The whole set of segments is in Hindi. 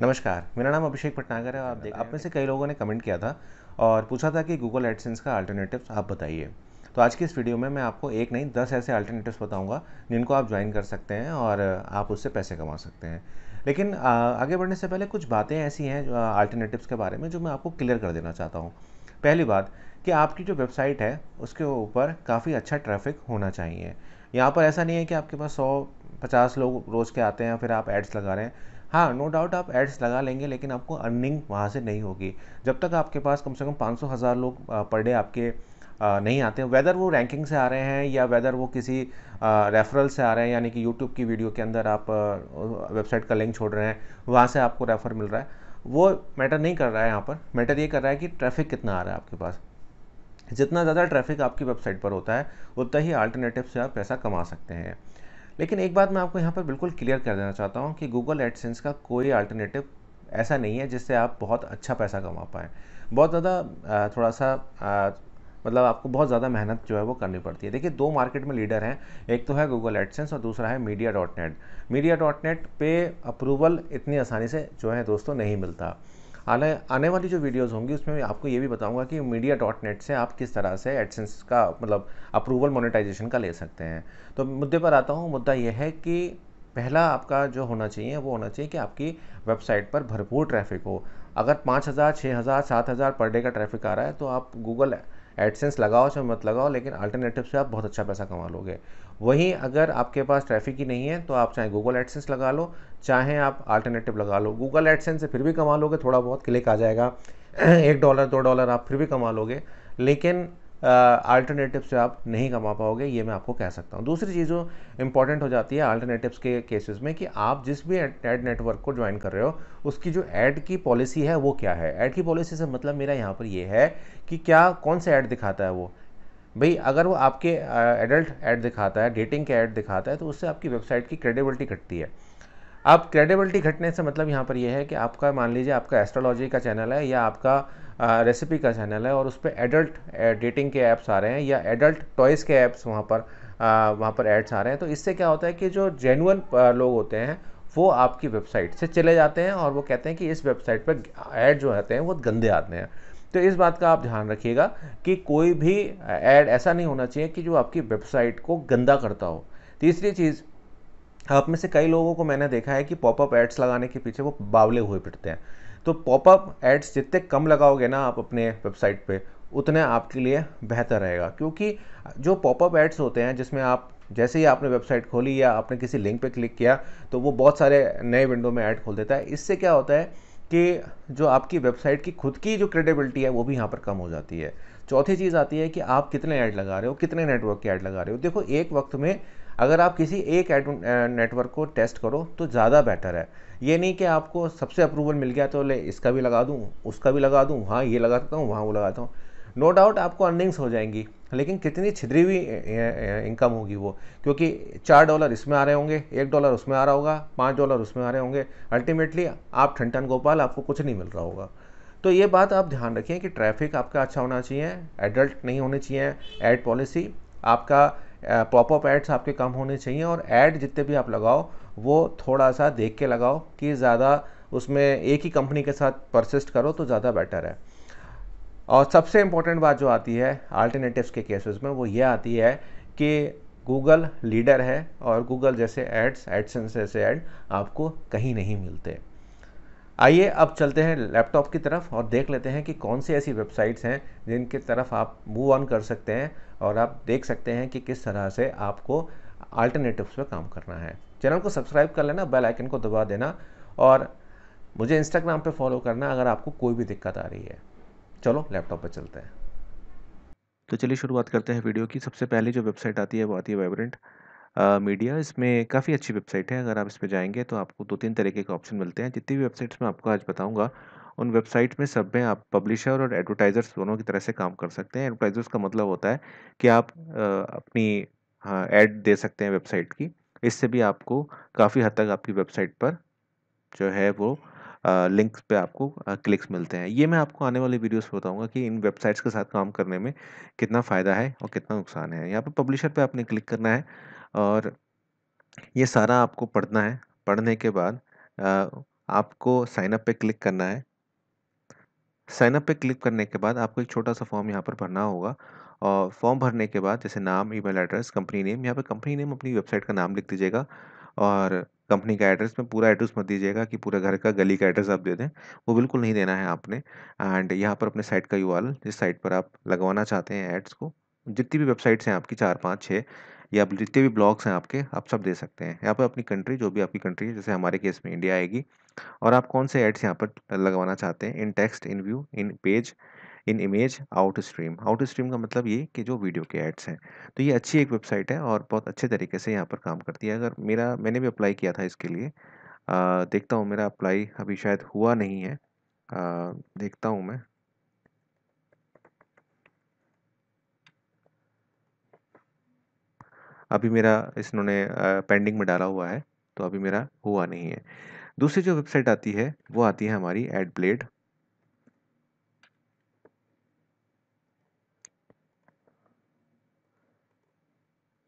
नमस्कार मेरा नाम अभिषेक पटनागर है और आप देख आप में से कई लोगों ने कमेंट किया था और पूछा था कि गूगल एडसेंस का अल्टरनेटिव आप बताइए तो आज की इस वीडियो में मैं आपको एक नहीं दस ऐसे अल्टरनेटिव बताऊंगा जिनको आप ज्वाइन कर सकते हैं और आप उससे पैसे कमा सकते हैं लेकिन आगे बढ़ने से पहले कुछ बातें ऐसी हैं अल्टरनेटिव्स के बारे में जो मैं आपको क्लियर कर देना चाहता हूँ पहली बात कि आपकी जो वेबसाइट है उसके ऊपर काफ़ी अच्छा ट्रैफिक होना चाहिए यहाँ पर ऐसा नहीं है कि आपके पास सौ पचास लोग रोज़ के आते हैं फिर आप एड्स लगा रहे हैं हाँ नो डाउट आप एड्स लगा लेंगे लेकिन आपको अर्निंग वहाँ से नहीं होगी जब तक आपके पास कम से कम पाँच सौ हज़ार लोग पर डे आपके नहीं आते वेदर वो रैंकिंग से आ रहे हैं या वेदर वो किसी रेफरल से आ रहे हैं यानी कि यूट्यूब की वीडियो के अंदर आप वेबसाइट का लिंक छोड़ रहे हैं वहाँ से आपको रेफ़र मिल रहा है वो मैटर नहीं कर रहा है यहाँ पर मैटर ये कर रहा है कि ट्रैफिक कितना आ रहा है आपके पास जितना ज़्यादा ट्रैफिक आपकी वेबसाइट पर होता है उतना ही अल्टरनेटिव से आप पैसा कमा सकते हैं लेकिन एक बात मैं आपको यहाँ पर बिल्कुल क्लियर कर देना चाहता हूँ कि गूगल एडसेंस का कोई अल्टरनेटिव ऐसा नहीं है जिससे आप बहुत अच्छा पैसा कमा पाएँ बहुत ज़्यादा थोड़ा सा मतलब आपको बहुत ज़्यादा मेहनत जो है वो करनी पड़ती है देखिए दो मार्केट में लीडर हैं एक तो है गूगल एडसेंस और दूसरा है media dot net media dot net पर अप्रूवल इतनी आसानी से जो है दोस्तों नहीं मिलता आने आने वाली जो वीडियोस होंगी उसमें मैं आपको ये भी बताऊंगा कि मीडिया डॉट नेट से आप किस तरह से एडसेंस का मतलब अप्रूवल मोनेटाइजेशन का ले सकते हैं तो मुद्दे पर आता हूँ मुद्दा यह है कि पहला आपका जो होना चाहिए वो होना चाहिए कि आपकी वेबसाइट पर भरपूर ट्रैफिक हो अगर पाँच हज़ार छः हज़ार सात हज़ार पर डे का ट्रैफिक आ रहा है तो आप गूगल एडसेंस लगाओ चाहे मत लगाओ लेकिन अल्टरनेटिव से आप बहुत अच्छा पैसा कमा लोगे वहीं अगर आपके पास ट्रैफिक ही नहीं है तो आप चाहे गूगल एडसेंस लगा लो चाहे आप अल्टरनेटिव लगा लो गूगल एडसेंस से फिर भी कमा लोगे थोड़ा बहुत क्लिक आ जाएगा एक डॉलर दो डॉलर आप फिर भी कमा लोगे लेकिन अल्टरनेटिव से आप नहीं कमा पाओगे ये मैं आपको कह सकता हूँ दूसरी चीज़ जो इंपॉर्टेंट हो जाती है अल्टरनेटिव्स के केसेस में कि आप जिस भी एड नेटवर्क को ज्वाइन कर रहे हो उसकी जो ऐड की पॉलिसी है वो क्या है ऐड की पॉलिसी से मतलब मेरा यहाँ पर ये है कि क्या कौन सा ऐड दिखाता है वो भाई अगर वो आपके एडल्ट ऐड दिखाता है डेटिंग के ऐड दिखाता है तो उससे आपकी वेबसाइट की क्रेडिबिलिटी घटती है अब क्रेडिबिलिटी घटने से मतलब यहाँ पर यह है कि आपका मान लीजिए आपका एस्ट्रोलॉजी का चैनल है या आपका रेसिपी का चैनल है और उस पर एडल्ट डेटिंग के ऐप्स आ रहे हैं या एडल्ट टॉयज़ के ऐप्स वहाँ पर वहाँ पर एड्स आ रहे हैं तो इससे क्या होता है कि जो जेनुअन लोग होते हैं वो आपकी वेबसाइट से चले जाते हैं और वो कहते हैं कि इस वेबसाइट पर ऐड जो रहते हैं वो गंदे आते हैं तो इस बात का आप ध्यान रखिएगा कि कोई भी ऐड ऐसा नहीं होना चाहिए कि जो आपकी वेबसाइट को गंदा करता हो तीसरी चीज़ आप में से कई लोगों को मैंने देखा है कि पॉपअप एड्स लगाने के पीछे वो बावले हुए फिरते हैं तो पॉपअप एड्स जितने कम लगाओगे ना आप अपने वेबसाइट पे उतने आपके लिए बेहतर रहेगा क्योंकि जो पॉपअप एड्स होते हैं जिसमें आप जैसे ही आपने वेबसाइट खोली या आपने किसी लिंक पे क्लिक किया तो वो बहुत सारे नए विंडो में ऐड खोल देता है इससे क्या होता है कि जो आपकी वेबसाइट की खुद की जो क्रेडिबिलिटी है वो भी यहाँ पर कम हो जाती है चौथी चीज़ आती है कि आप कितने ऐड लगा रहे हो कितने नेटवर्क के ऐड लगा रहे हो देखो एक वक्त में अगर आप किसी एक एड नेटवर्क को टेस्ट करो तो ज़्यादा बेटर है ये नहीं कि आपको सबसे अप्रूवल मिल गया तो ले इसका भी लगा दूँ उसका भी लगा दूँ हाँ ये लगाता हूँ वहाँ वो लगाता हूँ नो डाउट आपको अर्निंग्स हो जाएंगी लेकिन कितनी छिदरी हुई इनकम होगी वो क्योंकि चार डॉलर इसमें आ रहे होंगे एक डॉलर उसमें आ रहा होगा पाँच डॉलर उसमें आ रहे होंगे अल्टीमेटली आप ठनठन गोपाल आपको कुछ नहीं मिल रहा होगा तो ये बात आप ध्यान रखिए कि ट्रैफिक आपका अच्छा होना चाहिए एडल्ट नहीं होने चाहिए एड पॉलिसी आपका पॉपअप एड्स आपके कम होने चाहिए और ऐड जितने भी आप लगाओ वो थोड़ा सा देख के लगाओ कि ज़्यादा उसमें एक ही कंपनी के साथ परसिस्ट करो तो ज़्यादा बेटर है और सबसे इम्पोर्टेंट बात जो आती है आल्टरनेटिवस के केसेस में वो ये आती है कि गूगल लीडर है और गूगल जैसे एड्स एडसेंस जैसे ऐड आपको कहीं नहीं मिलते आइए अब चलते हैं लैपटॉप की तरफ और देख लेते हैं कि कौन सी ऐसी वेबसाइट्स हैं जिनकी तरफ आप मूव ऑन कर सकते हैं और आप देख सकते हैं कि किस तरह से आपको अल्टरनेटिव्स पर काम करना है चैनल को सब्सक्राइब कर लेना बेल आइकन को दबा देना और मुझे इंस्टाग्राम पे फॉलो करना अगर आपको कोई भी दिक्कत आ रही है चलो लैपटॉप पर चलते हैं तो चलिए शुरुआत करते हैं वीडियो की सबसे पहले जो वेबसाइट आती है वो आती है वाइब्रेंट मीडिया इसमें काफ़ी अच्छी वेबसाइट है अगर आप इस पर जाएंगे तो आपको दो तीन तरीके के ऑप्शन मिलते हैं जितनी भी वेबसाइट्स मैं आपको आज बताऊंगा उन वेबसाइट में सब में आप पब्लिशर और एडवर्टाइज़र्स दोनों की तरह से काम कर सकते हैं एडवर्टाइज़र्स का मतलब होता है कि आप आ, अपनी हाँ, ऐड दे सकते हैं वेबसाइट की इससे भी आपको काफ़ी हद तक आपकी वेबसाइट पर जो है वो लिंक्स पे आपको क्लिक्स मिलते हैं ये मैं आपको आने वाले वीडियोस पर बताऊंगा कि इन वेबसाइट्स के साथ काम करने में कितना फ़ायदा है और कितना नुकसान है यहाँ पर पब्लिशर पे आपने क्लिक करना है और ये सारा आपको पढ़ना है पढ़ने के बाद आपको साइनअप पे क्लिक करना है साइनअप पे क्लिक करने के बाद आपको एक छोटा सा फॉर्म यहाँ पर भरना होगा और फॉर्म भरने के बाद जैसे नाम ईमेल एड्रेस कंपनी नेम यहाँ पर कंपनी नेम अपनी वेबसाइट का नाम लिख दीजिएगा और कंपनी का एड्रेस में पूरा एड्रेस मत दीजिएगा कि पूरा घर का गली का एड्रेस आप दे दें वो बिल्कुल नहीं देना है आपने एंड यहाँ पर अपने साइट का यू जिस साइट पर आप लगवाना चाहते हैं एड्स को जितनी भी वेबसाइट्स हैं आपकी चार पाँच छः या जितने भी ब्लॉग्स हैं आपके आप सब दे सकते हैं यहाँ पर अपनी कंट्री जो भी आपकी कंट्री है जैसे हमारे केस में इंडिया आएगी और आप कौन से एड्स यहाँ पर लगवाना चाहते हैं in text in view in page in image out stream out stream का मतलब ये कि जो वीडियो के एड्स हैं तो ये अच्छी एक वेबसाइट है और बहुत अच्छे तरीके से यहाँ पर काम करती है अगर मेरा मैंने भी अप्लाई किया था इसके लिए आ, देखता हूँ मेरा अप्लाई अभी शायद हुआ नहीं है आ, देखता हूँ मैं अभी मेरा इस इन्होंने पेंडिंग में डाला हुआ है तो अभी मेरा हुआ नहीं है दूसरी जो वेबसाइट आती है वो आती है हमारी एड ब्लेड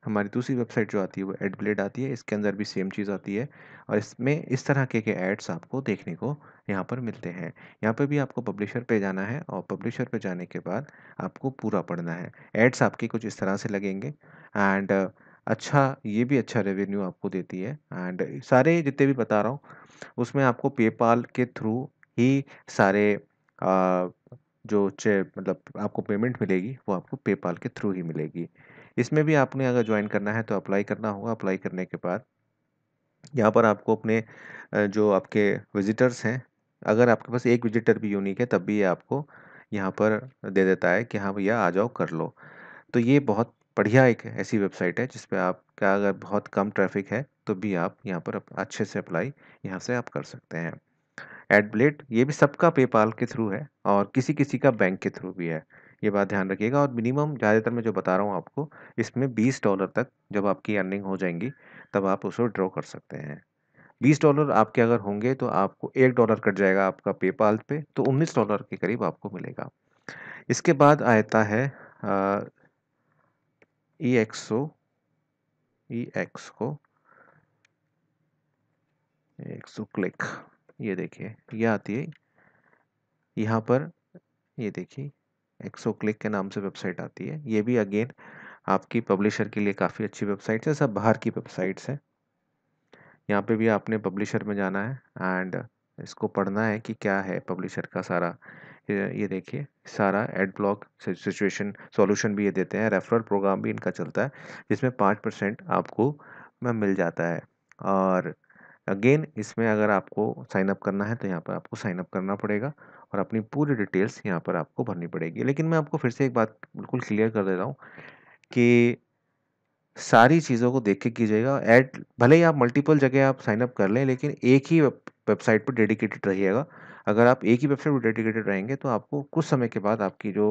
हमारी दूसरी वेबसाइट जो आती है वो एड ब्लेड आती है इसके अंदर भी सेम चीज़ आती है और इसमें इस तरह के के एड्स आपको देखने को यहाँ पर मिलते हैं यहाँ पर भी आपको पब्लिशर पे जाना है और पब्लिशर पे जाने के बाद आपको पूरा पढ़ना है एड्स आपके कुछ इस तरह से लगेंगे एंड uh, अच्छा ये भी अच्छा रेवेन्यू आपको देती है एंड सारे जितने भी बता रहा हूँ उसमें आपको पेपाल के थ्रू ही सारे आ, जो मतलब आपको पेमेंट मिलेगी वो आपको पेपाल के थ्रू ही मिलेगी इसमें भी आपने अगर ज्वाइन करना है तो अप्लाई करना होगा अप्लाई करने के बाद यहाँ पर आपको अपने जो आपके विजिटर्स हैं अगर आपके पास एक विजिटर भी यूनिक है तब भी ये आपको यहाँ पर दे देता है कि हाँ भैया आ जाओ कर लो तो ये बहुत बढ़िया एक ऐसी वेबसाइट है जिस आप क्या अगर बहुत कम ट्रैफिक है तो भी आप यहाँ पर अच्छे से अप्लाई यहाँ से आप कर सकते हैं एट ब्लेट ये भी सबका पेपाल के थ्रू है और किसी किसी का बैंक के थ्रू भी है ये बात ध्यान रखिएगा और मिनिमम ज़्यादातर मैं जो बता रहा हूँ आपको इसमें बीस डॉलर तक जब आपकी अर्निंग हो जाएंगी तब आप उसको ड्रॉ कर सकते हैं बीस डॉलर आपके अगर होंगे तो आपको एक डॉलर कट जाएगा आपका पेपाल पे तो उन्नीस डॉलर के करीब आपको मिलेगा इसके बाद आता है ई एक्स को ई एक्स को एक्सो क्लिक ये देखिए ये आती है यहाँ पर ये देखिए एक्सो क्लिक के नाम से वेबसाइट आती है ये भी अगेन आपकी पब्लिशर के लिए काफ़ी अच्छी वेबसाइट है सब बाहर की वेबसाइट्स है यहाँ पे भी आपने पब्लिशर में जाना है एंड इसको पढ़ना है कि क्या है पब्लिशर का सारा ये देखिए सारा एड ब्लॉक सिचुएशन सॉल्यूशन भी ये देते हैं रेफरल प्रोग्राम भी इनका चलता है जिसमें पाँच परसेंट आपको में मिल जाता है और अगेन इसमें अगर आपको साइन अप करना है तो यहाँ पर आपको साइन अप करना पड़ेगा और अपनी पूरी डिटेल्स यहाँ पर आपको भरनी पड़ेगी लेकिन मैं आपको फिर से एक बात बिल्कुल क्लियर कर दे रहा हूँ कि सारी चीज़ों को देख के कीजिएगा ऐड भले ही आप मल्टीपल जगह आप साइनअप कर लें लेकिन एक ही वेबसाइट पर डेडिकेटेड रहिएगा अगर आप एक ही वेबसाइट पर डेडिकेटेड रहेंगे तो आपको कुछ समय के बाद आपकी जो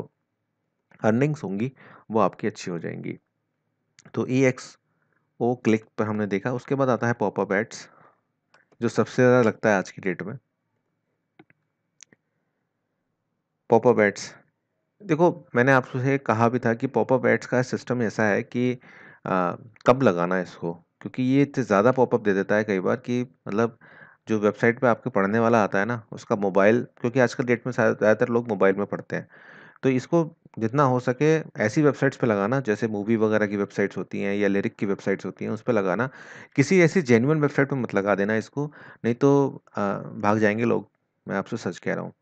अर्निंग्स होंगी वो आपकी अच्छी हो जाएंगी तो ई एक्स ओ क्लिक पर हमने देखा उसके बाद आता है पॉपअप एड्स जो सबसे ज़्यादा लगता है आज की डेट में पॉपअप एड्स देखो मैंने आपसे कहा भी था कि पॉपअप एड्स का सिस्टम ऐसा है कि आ, कब लगाना है इसको क्योंकि ये इतने ज़्यादा पॉपअप दे देता है कई बार कि मतलब जो वेबसाइट पे आपके पढ़ने वाला आता है ना उसका मोबाइल क्योंकि आजकल डेट में ज़्यादातर लोग मोबाइल में पढ़ते हैं तो इसको जितना हो सके ऐसी वेबसाइट्स पे लगाना जैसे मूवी वगैरह की वेबसाइट्स होती हैं या लिरिक की वेबसाइट्स होती हैं उस पर लगाना किसी ऐसी जेन्यून वेबसाइट पर मत लगा देना इसको नहीं तो भाग जाएंगे लोग मैं आपसे सच कह रहा हूँ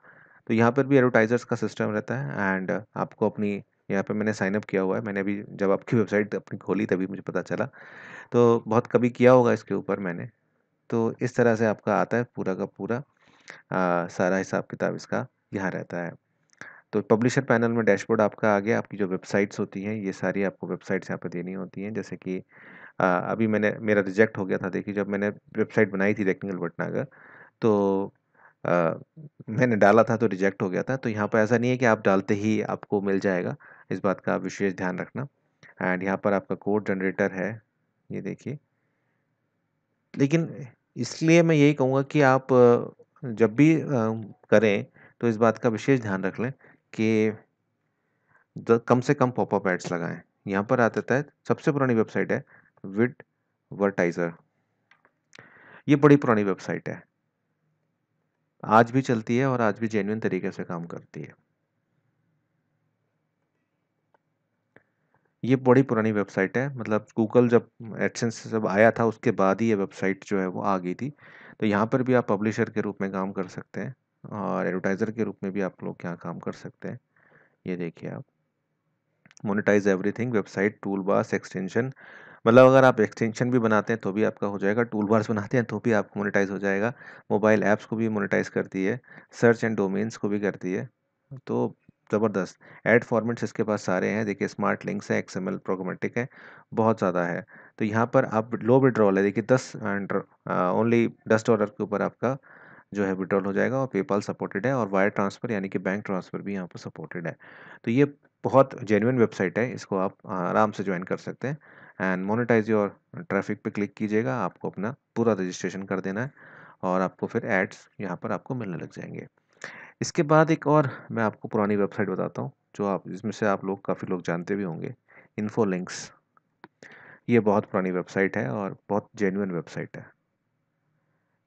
तो यहाँ पर भी एडवर्टाइजर्स का सिस्टम रहता है एंड आपको अपनी यहाँ पे मैंने साइनअप किया हुआ है मैंने अभी जब आपकी वेबसाइट अपनी खोली तभी मुझे पता चला तो बहुत कभी किया होगा इसके ऊपर मैंने तो इस तरह से आपका आता है पूरा का पूरा आ, सारा हिसाब किताब इसका यहाँ रहता है तो पब्लिशर पैनल में डैशबोर्ड आपका आ गया आपकी जो वेबसाइट्स होती हैं ये सारी आपको वेबसाइट्स यहाँ पर देनी होती हैं जैसे कि आ, अभी मैंने मेरा रिजेक्ट हो गया था देखिए जब मैंने वेबसाइट बनाई थी टेक्निकल भटनागर तो आ, मैंने डाला था तो रिजेक्ट हो गया था तो यहाँ पर ऐसा नहीं है कि आप डालते ही आपको मिल जाएगा इस बात का विशेष ध्यान रखना एंड यहाँ पर आपका कोड जनरेटर है ये देखिए लेकिन इसलिए मैं यही कहूँगा कि आप जब भी करें तो इस बात का विशेष ध्यान रख लें कि कम से कम पॉपअप एड्स लगाएं यहाँ पर आते तहत सबसे पुरानी वेबसाइट है विड वर्टाइजर ये बड़ी पुरानी वेबसाइट है आज भी चलती है और आज भी जेन्यून तरीके से काम करती है ये बड़ी पुरानी वेबसाइट है मतलब गूगल जब एडसेंस जब आया था उसके बाद ही ये वेबसाइट जो है वो आ गई थी तो यहाँ पर भी आप पब्लिशर के रूप में काम कर सकते हैं और एडवर्टाइज़र के रूप में भी आप लोग यहाँ काम कर सकते हैं ये देखिए आप monetize everything website toolbars extension मतलब अगर आप एक्सटेंशन भी बनाते हैं तो भी आपका हो जाएगा टूल बार्स बनाते हैं तो भी आपको मोनिटाइज हो जाएगा मोबाइल ऐप्स को भी मोनिटाइज करती है सर्च एंड डोमेन्स को भी करती है तो ज़बरदस्त ऐड फॉर्मेट्स इसके पास सारे हैं देखिए स्मार्ट लिंक्स है एक्सएमएल प्रोग्रामेटिक है बहुत ज़्यादा है तो यहाँ पर आप लो विड्रॉल है देखिए दस ओनली दस डॉलर के ऊपर आपका जो है विड्रॉल हो जाएगा और पेपाल सपोर्टेड है और वायर ट्रांसफ़र यानी कि बैंक ट्रांसफ़र भी यहाँ पर सपोर्टेड है तो ये बहुत जेन्यून वेबसाइट है इसको आप आराम से ज्वाइन कर सकते हैं एंड मोनिटाइज योर ट्रैफिक पे क्लिक कीजिएगा आपको अपना पूरा रजिस्ट्रेशन कर देना है और आपको फिर एड्स यहाँ पर आपको मिलने लग जाएंगे इसके बाद एक और मैं आपको पुरानी वेबसाइट बताता हूँ जो आप जिसमें से आप लोग काफ़ी लोग जानते भी होंगे इन्फो लिंक्स ये बहुत पुरानी वेबसाइट है और बहुत जेन्यून वेबसाइट है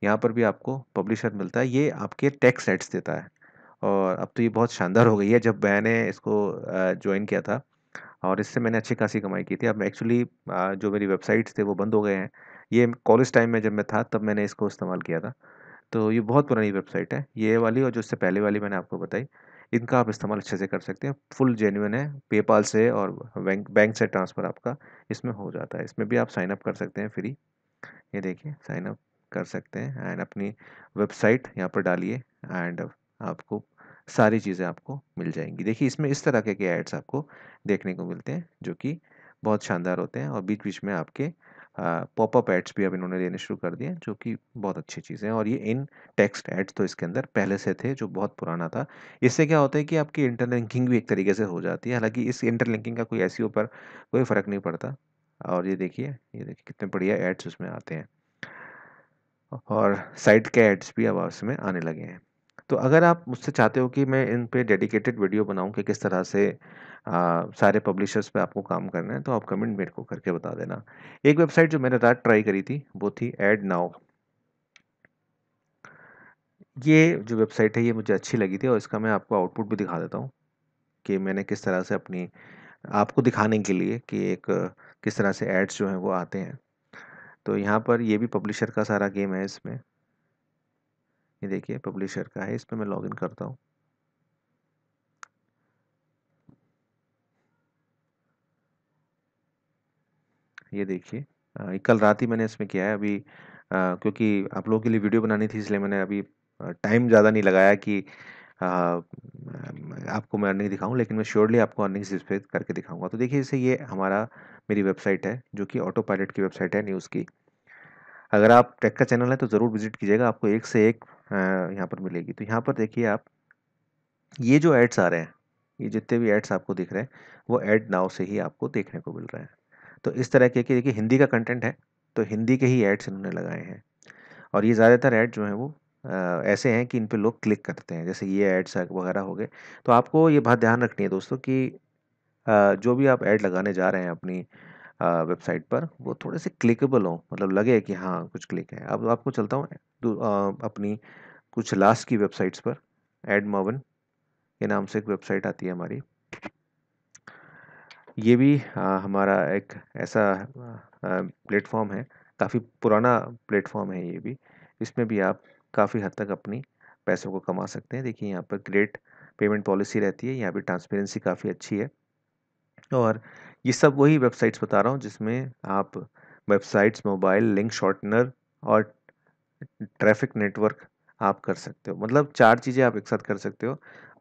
यहाँ पर भी आपको पब्लिशर मिलता है ये आपके टेक्स सेट्स देता है और अब तो ये बहुत शानदार हो गई है जब मैंने इसको ज्वाइन किया था और इससे मैंने अच्छी खासी कमाई की थी अब एक्चुअली जो मेरी वेबसाइट्स थे वो बंद हो गए हैं ये कॉलेज टाइम में जब मैं था तब मैंने इसको इस्तेमाल किया था तो ये बहुत पुरानी वेबसाइट है ये वाली और जो इससे पहले वाली मैंने आपको बताई इनका आप इस्तेमाल अच्छे से कर सकते हैं फुल जेन्यून है पेपाल से और बैंक बैंक से ट्रांसफ़र आपका इसमें हो जाता है इसमें भी आप साइन अप कर सकते हैं फ्री ये देखिए साइन अप कर सकते हैं एंड अपनी वेबसाइट यहाँ पर डालिए एंड आपको सारी चीज़ें आपको मिल जाएंगी देखिए इसमें इस तरह के एड्स आपको देखने को मिलते हैं जो कि बहुत शानदार होते हैं और बीच बीच में आपके पॉपअप एड्स भी अब इन्होंने देने शुरू कर दिए जो कि बहुत अच्छी चीज़ है और ये इन टेक्स्ट एड्स तो इसके अंदर पहले से थे जो बहुत पुराना था इससे क्या होता है कि आपकी इंटरलिंकिंग भी एक तरीके से हो जाती है हालांकि इस इंटरलिंकिंग का कोई ऐसी ऊपर कोई फ़र्क नहीं पड़ता और ये देखिए ये देखिए कितने बढ़िया एड्स उसमें आते हैं और साइट के एड्स भी अब उसमें आने लगे हैं तो अगर आप मुझसे चाहते हो कि मैं इन पे डेडिकेटेड वीडियो बनाऊं कि किस तरह से आ, सारे पब्लिशर्स पे आपको काम करना है तो आप कमेंट मेरे को करके बता देना एक वेबसाइट जो मैंने रात ट्राई करी थी वो थी एड नाउ ये जो वेबसाइट है ये मुझे अच्छी लगी थी और इसका मैं आपको आउटपुट भी दिखा देता हूँ कि मैंने किस तरह से अपनी आपको दिखाने के लिए कि एक किस तरह से एड्स जो हैं वो आते हैं तो यहाँ पर ये भी पब्लिशर का सारा गेम है इसमें ये देखिए पब्लिशर का है इस पर मैं लॉगिन करता हूँ ये देखिए कल रात ही मैंने इसमें किया है अभी आ, क्योंकि आप लोगों के लिए वीडियो बनानी थी इसलिए मैंने अभी टाइम ज़्यादा नहीं लगाया कि आ, आपको मैं अर्निंग दिखाऊं लेकिन मैं श्योरली आपको अर्निंग इस पर करके दिखाऊंगा तो देखिए इसे ये हमारा मेरी वेबसाइट है जो कि ऑटो पायलट की वेबसाइट है न्यूज़ की अगर आप टेक का चैनल है तो ज़रूर विजिट कीजिएगा आपको एक से एक यहाँ पर मिलेगी तो यहाँ पर देखिए आप ये जो एड्स आ रहे हैं ये जितने भी एड्स आपको दिख रहे हैं वो एड नाव से ही आपको देखने को मिल रहे हैं तो इस तरह के कि देखिए हिंदी का कंटेंट है तो हिंदी के ही एड्स इन्होंने लगाए हैं और ये ज़्यादातर ऐड जो हैं वो ऐसे हैं कि इन पर लोग क्लिक करते हैं जैसे ये एड्स वगैरह हो गए तो आपको ये बात ध्यान रखनी है दोस्तों कि जो भी आप ऐड लगाने जा रहे हैं अपनी वेबसाइट पर वो थोड़े से क्लिकेबल हो मतलब लगे कि हाँ कुछ क्लिक है अब आपको चलता हूँ अपनी कुछ लास्ट की वेबसाइट्स पर एड मोवन के नाम से एक वेबसाइट आती है हमारी ये भी हमारा एक ऐसा प्लेटफॉर्म है काफ़ी पुराना प्लेटफॉर्म है ये भी इसमें भी आप काफ़ी हद तक अपनी पैसों को कमा सकते हैं देखिए यहाँ पर ग्रेट पेमेंट पॉलिसी रहती है यहाँ भी ट्रांसपेरेंसी काफ़ी अच्छी है और ये सब वही वेबसाइट्स बता रहा हूँ जिसमें आप वेबसाइट्स मोबाइल लिंक शॉर्टनर और ट्रैफिक नेटवर्क आप कर सकते हो मतलब चार चीज़ें आप एक साथ कर सकते हो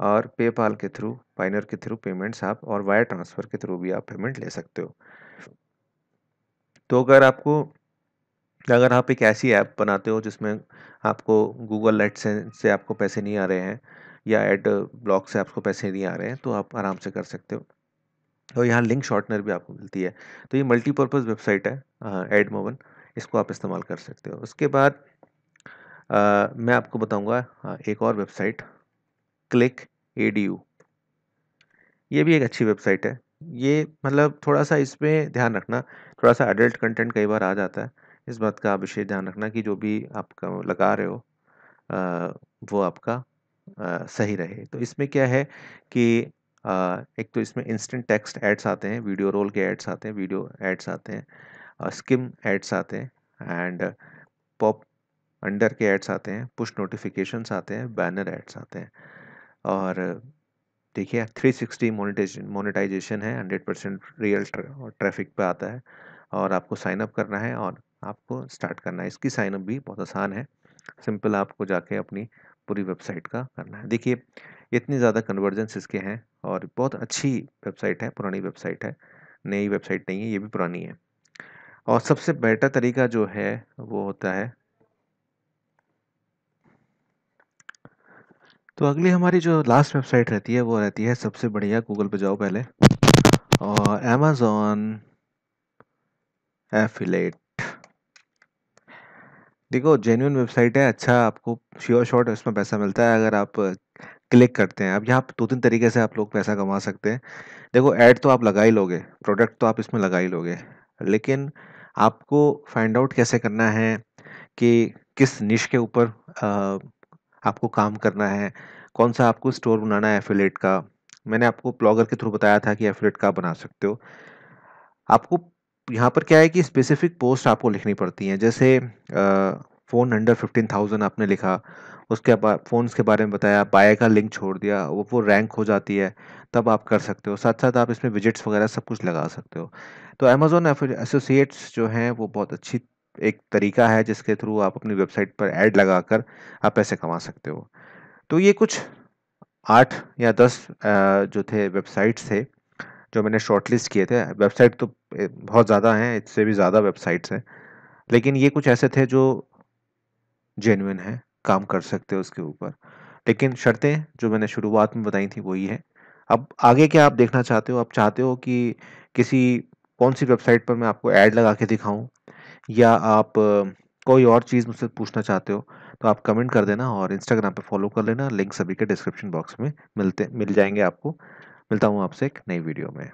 और पेपाल के थ्रू पाइनर के थ्रू पेमेंट्स आप और वायर ट्रांसफ़र के थ्रू भी आप पेमेंट ले सकते हो तो अगर आपको अगर आप एक ऐसी ऐप बनाते हो जिसमें आपको गूगल एड से आपको पैसे नहीं आ रहे हैं या एड ब्लॉक से आपको पैसे नहीं आ रहे हैं तो आप आराम से कर सकते हो और यहाँ लिंक शॉर्टनर भी आपको मिलती है तो ये मल्टीपर्पज़ वेबसाइट है एड मोवन इसको आप इस्तेमाल कर सकते हो उसके बाद मैं आपको बताऊंगा एक और website Clickadu ये भी एक अच्छी वेबसाइट है ये मतलब थोड़ा सा इसमें ध्यान रखना थोड़ा सा एडल्ट कंटेंट कई बार आ जाता है इस बात का विशेष ध्यान रखना कि जो भी आपका लगा रहे हो आ, वो आपका आ, सही रहे तो इसमें क्या है कि आ, एक तो इसमें इंस्टेंट टेक्स्ट एड्स आते हैं वीडियो रोल के एड्स आते हैं वीडियो एड्स आते हैं स्किम एड्स आते हैं एंड पॉप अंडर के एड्स आते हैं पुश नोटिफिकेशंस आते हैं बैनर एड्स आते हैं और देखिए 360 मोनेटाइजेशन मोनिटाइजेशन है 100 परसेंट रियल ट्रैफिक पे आता है और आपको साइन अप करना है और आपको स्टार्ट करना है इसकी साइनअप भी बहुत आसान है सिंपल आपको जाके अपनी पूरी वेबसाइट का करना है देखिए इतनी ज़्यादा कन्वर्जेंस इसके हैं और बहुत अच्छी वेबसाइट है पुरानी वेबसाइट है नई वेबसाइट नहीं है ये भी पुरानी है और सबसे बेटर तरीका जो है वो होता है तो अगली हमारी जो लास्ट वेबसाइट रहती है वो रहती है सबसे बढ़िया गूगल पे जाओ पहले और एमेजोन एफिलेट देखो जेन्यून वेबसाइट है अच्छा आपको श्योर शॉर्ट इसमें पैसा मिलता है अगर आप क्लिक करते हैं अब यहाँ दो तीन तरीके से आप लोग पैसा कमा सकते हैं देखो ऐड तो आप लगा ही लोगे प्रोडक्ट तो आप इसमें लगा ही लोगे लेकिन आपको फाइंड आउट कैसे करना है कि किस निश के ऊपर आपको काम करना है कौन सा आपको स्टोर बनाना है एफिलेट का मैंने आपको ब्लॉगर के थ्रू बताया था कि एफिलेट का बना सकते हो आपको यहाँ पर क्या है कि स्पेसिफिक पोस्ट आपको लिखनी पड़ती हैं जैसे फ़ोन अंडर फिफ्टीन थाउजेंड आपने लिखा उसके बाद फोन के बारे में बताया बाय का लिंक छोड़ दिया वो वो रैंक हो जाती है तब आप कर सकते हो साथ साथ आप इसमें विजिट्स वगैरह सब कुछ लगा सकते हो तो अमेज़ोन एसोसिएट्स जो हैं वो बहुत अच्छी एक तरीका है जिसके थ्रू आप अपनी वेबसाइट पर ऐड लगाकर आप पैसे कमा सकते हो तो ये कुछ आठ या दस जो थे वेबसाइट्स थे जो मैंने शॉर्टलिस्ट किए थे वेबसाइट तो बहुत ज़्यादा हैं इससे भी ज़्यादा वेबसाइट्स हैं लेकिन ये कुछ ऐसे थे जो जेन्यून हैं काम कर सकते हो उसके ऊपर लेकिन शर्तें जो मैंने शुरुआत में बताई थी वही है अब आगे क्या आप देखना चाहते हो आप चाहते हो कि किसी कौन सी वेबसाइट पर मैं आपको ऐड लगा के दिखाऊं या आप कोई और चीज़ मुझसे पूछना चाहते हो तो आप कमेंट कर देना और इंस्टाग्राम पे फॉलो कर लेना लिंक सभी के डिस्क्रिप्शन बॉक्स में मिलते मिल जाएंगे आपको मिलता हूँ आपसे एक नई वीडियो में